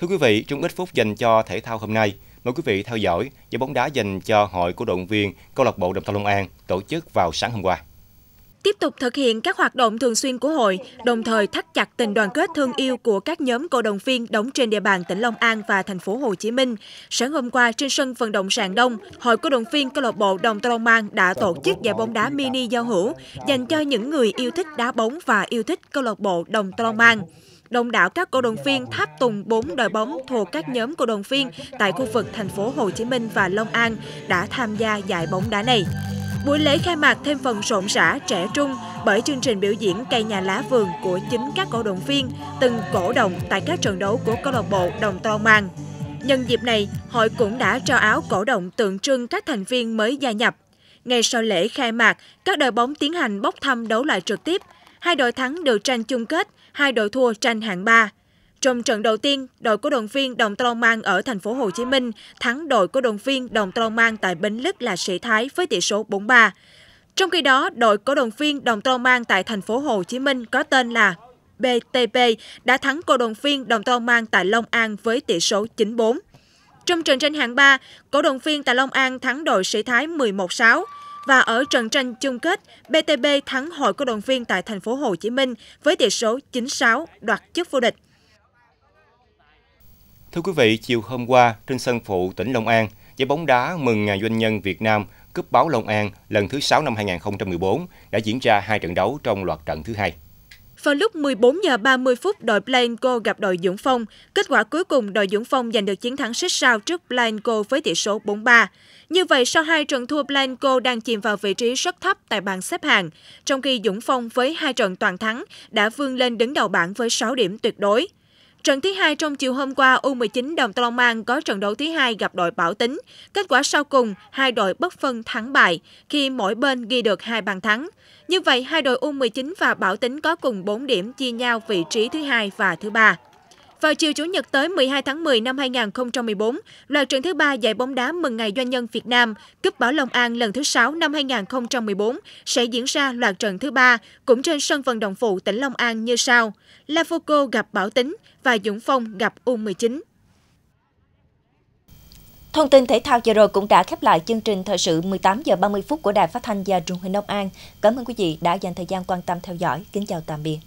Thưa quý vị, chung ít phút dành cho thể thao hôm nay, mời quý vị theo dõi giải bóng đá dành cho hội của động viên câu lạc bộ Đồng Thau Long An tổ chức vào sáng hôm qua. Tiếp tục thực hiện các hoạt động thường xuyên của hội, đồng thời thắt chặt tình đoàn kết thương yêu của các nhóm cổ động viên đóng trên địa bàn tỉnh Long An và thành phố Hồ Chí Minh. Sáng hôm qua trên sân vận động sàng Đông, hội cổ động viên câu lạc bộ Đồng Tây Long An đã tổ chức giải bóng đá mini giao hữu dành cho những người yêu thích đá bóng và yêu thích câu lạc bộ Đồng Tây Long An. Đông đảo các cổ động viên tháp tùng 4 đội bóng thuộc các nhóm cổ động viên tại khu vực thành phố Hồ Chí Minh và Long An đã tham gia giải bóng đá này. Buổi lễ khai mạc thêm phần rộn rã trẻ trung bởi chương trình biểu diễn cây nhà lá vườn của chính các cổ động viên từng cổ động tại các trận đấu của câu lạc bộ Đồng Tàu Mang. Nhân dịp này, hội cũng đã trao áo cổ động tượng trưng các thành viên mới gia nhập. Ngay sau lễ khai mạc, các đội bóng tiến hành bốc thăm đấu lại trực tiếp. Hai đội thắng được tranh chung kết, hai đội thua tranh hạng 3. Trong trận đầu tiên, đội của động viên Đồng Tô Long Mang ở thành phố Hồ Chí Minh thắng đội của động viên Đồng Tô Long Mang tại Bến Lức là Sĩ Thái với tỷ số 4-3. Trong khi đó, đội của động viên Đồng Tô Long Mang tại thành phố Hồ Chí Minh có tên là BTP đã thắng cổ đồng viên Đồng Tô Long Mang tại Long An với tỷ số 9-4. Trong trận tranh hạng 3, cổ đồng viên tại Long An thắng đội Sĩ Thái 11-6 và ở trận tranh chung kết, BTB thắng Hội Cổ động viên tại thành phố Hồ Chí Minh với tỷ số 9-6 đoạt chức vô địch. Thưa quý vị, chiều hôm qua trên sân phụ tỉnh Long An, giải bóng đá mừng ngày doanh nhân Việt Nam cúp báo Long An lần thứ 6 năm 2014 đã diễn ra hai trận đấu trong loạt trận thứ hai. Vào lúc 14 giờ 30 phút, đội Blanco gặp đội Dũng Phong. Kết quả cuối cùng, đội Dũng Phong giành được chiến thắng xích sao trước Blanco với tỷ số 4-3. Như vậy, sau hai trận thua, Blanco đang chìm vào vị trí rất thấp tại bảng xếp hạng, trong khi Dũng Phong với hai trận toàn thắng đã vươn lên đứng đầu bảng với 6 điểm tuyệt đối. Trận thứ hai trong chiều hôm qua, U19 Đồng Tây Long An có trận đấu thứ hai gặp đội Bảo Tính. Kết quả sau cùng, hai đội bất phân thắng bại khi mỗi bên ghi được hai bàn thắng. Như vậy, hai đội U19 và Bảo Tính có cùng 4 điểm chia nhau vị trí thứ hai và thứ ba. Vào chiều Chủ nhật tới 12 tháng 10 năm 2014, loạt trận thứ ba giải bóng đá mừng ngày doanh nhân Việt Nam, cúp Bảo Long An lần thứ 6 năm 2014 sẽ diễn ra loạt trận thứ ba cũng trên sân vận động phụ tỉnh Long An như sau. La Lafoco gặp Bảo Tính và Dũng Phong gặp U19. Thông tin thể thao giờ rồi cũng đã khép lại chương trình thời sự 18 giờ 30 phút của Đài Phát thanh và Truyền hình Long An. Cảm ơn quý vị đã dành thời gian quan tâm theo dõi. Kính chào tạm biệt.